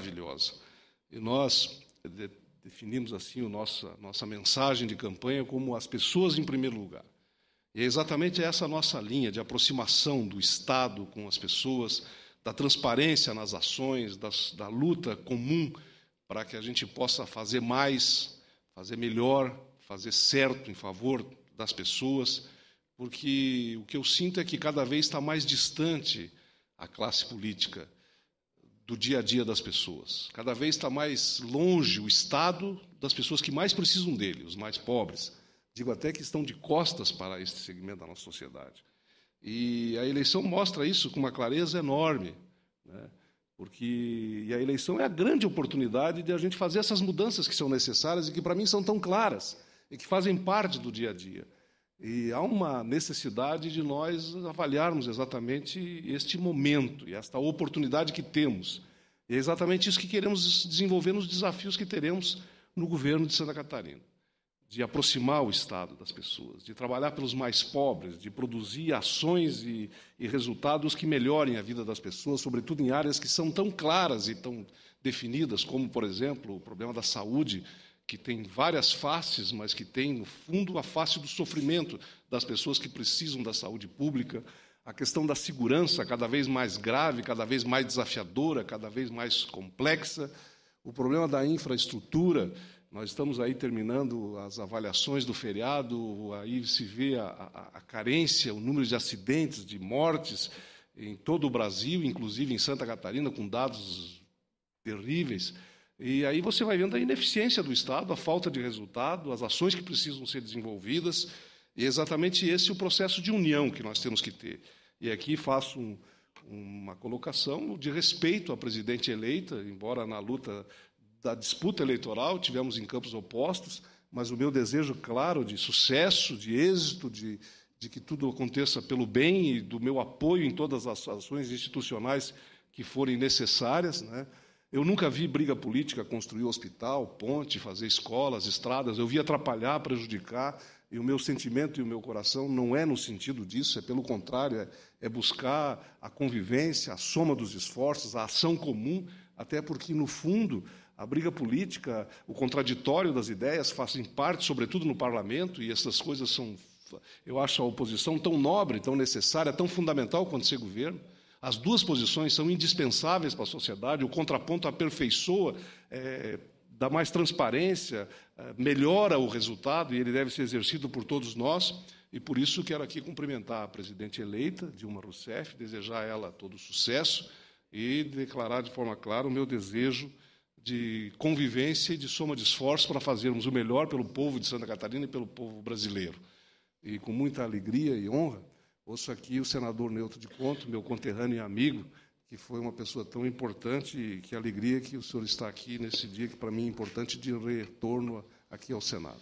maravilhosa. E nós de, definimos assim a nossa, nossa mensagem de campanha como as pessoas em primeiro lugar. E é exatamente essa nossa linha de aproximação do Estado com as pessoas, da transparência nas ações, das, da luta comum para que a gente possa fazer mais, fazer melhor, fazer certo em favor das pessoas, porque o que eu sinto é que cada vez está mais distante a classe política do dia a dia das pessoas. Cada vez está mais longe o Estado das pessoas que mais precisam dele, os mais pobres. Digo até que estão de costas para este segmento da nossa sociedade. E a eleição mostra isso com uma clareza enorme, né? porque e a eleição é a grande oportunidade de a gente fazer essas mudanças que são necessárias e que para mim são tão claras e que fazem parte do dia a dia. E há uma necessidade de nós avaliarmos exatamente este momento e esta oportunidade que temos. E é exatamente isso que queremos desenvolver nos desafios que teremos no governo de Santa Catarina. De aproximar o Estado das pessoas, de trabalhar pelos mais pobres, de produzir ações e, e resultados que melhorem a vida das pessoas, sobretudo em áreas que são tão claras e tão definidas, como, por exemplo, o problema da saúde, que tem várias faces, mas que tem, no fundo, a face do sofrimento das pessoas que precisam da saúde pública, a questão da segurança, cada vez mais grave, cada vez mais desafiadora, cada vez mais complexa, o problema da infraestrutura. Nós estamos aí terminando as avaliações do feriado, aí se vê a, a, a carência, o número de acidentes, de mortes em todo o Brasil, inclusive em Santa Catarina, com dados terríveis. E aí você vai vendo a ineficiência do Estado, a falta de resultado, as ações que precisam ser desenvolvidas. E é exatamente esse é o processo de união que nós temos que ter. E aqui faço um, uma colocação de respeito à presidente eleita, embora na luta da disputa eleitoral tivemos em campos opostos, mas o meu desejo, claro, de sucesso, de êxito, de, de que tudo aconteça pelo bem e do meu apoio em todas as ações institucionais que forem necessárias, né? Eu nunca vi briga política construir hospital, ponte, fazer escolas, estradas. Eu vi atrapalhar, prejudicar. E o meu sentimento e o meu coração não é no sentido disso, é pelo contrário, é, é buscar a convivência, a soma dos esforços, a ação comum, até porque, no fundo, a briga política, o contraditório das ideias fazem parte, sobretudo no parlamento, e essas coisas são, eu acho, a oposição tão nobre, tão necessária, tão fundamental quanto ser governo. As duas posições são indispensáveis para a sociedade, o contraponto aperfeiçoa, é, dá mais transparência, é, melhora o resultado e ele deve ser exercido por todos nós. E por isso quero aqui cumprimentar a presidente eleita, Dilma Rousseff, desejar a ela todo sucesso e declarar de forma clara o meu desejo de convivência e de soma de esforços para fazermos o melhor pelo povo de Santa Catarina e pelo povo brasileiro. E com muita alegria e honra, Ouço aqui o senador Neutro de Conto, meu conterrâneo e amigo, que foi uma pessoa tão importante, e que alegria que o senhor está aqui nesse dia, que para mim é importante, de retorno aqui ao Senado.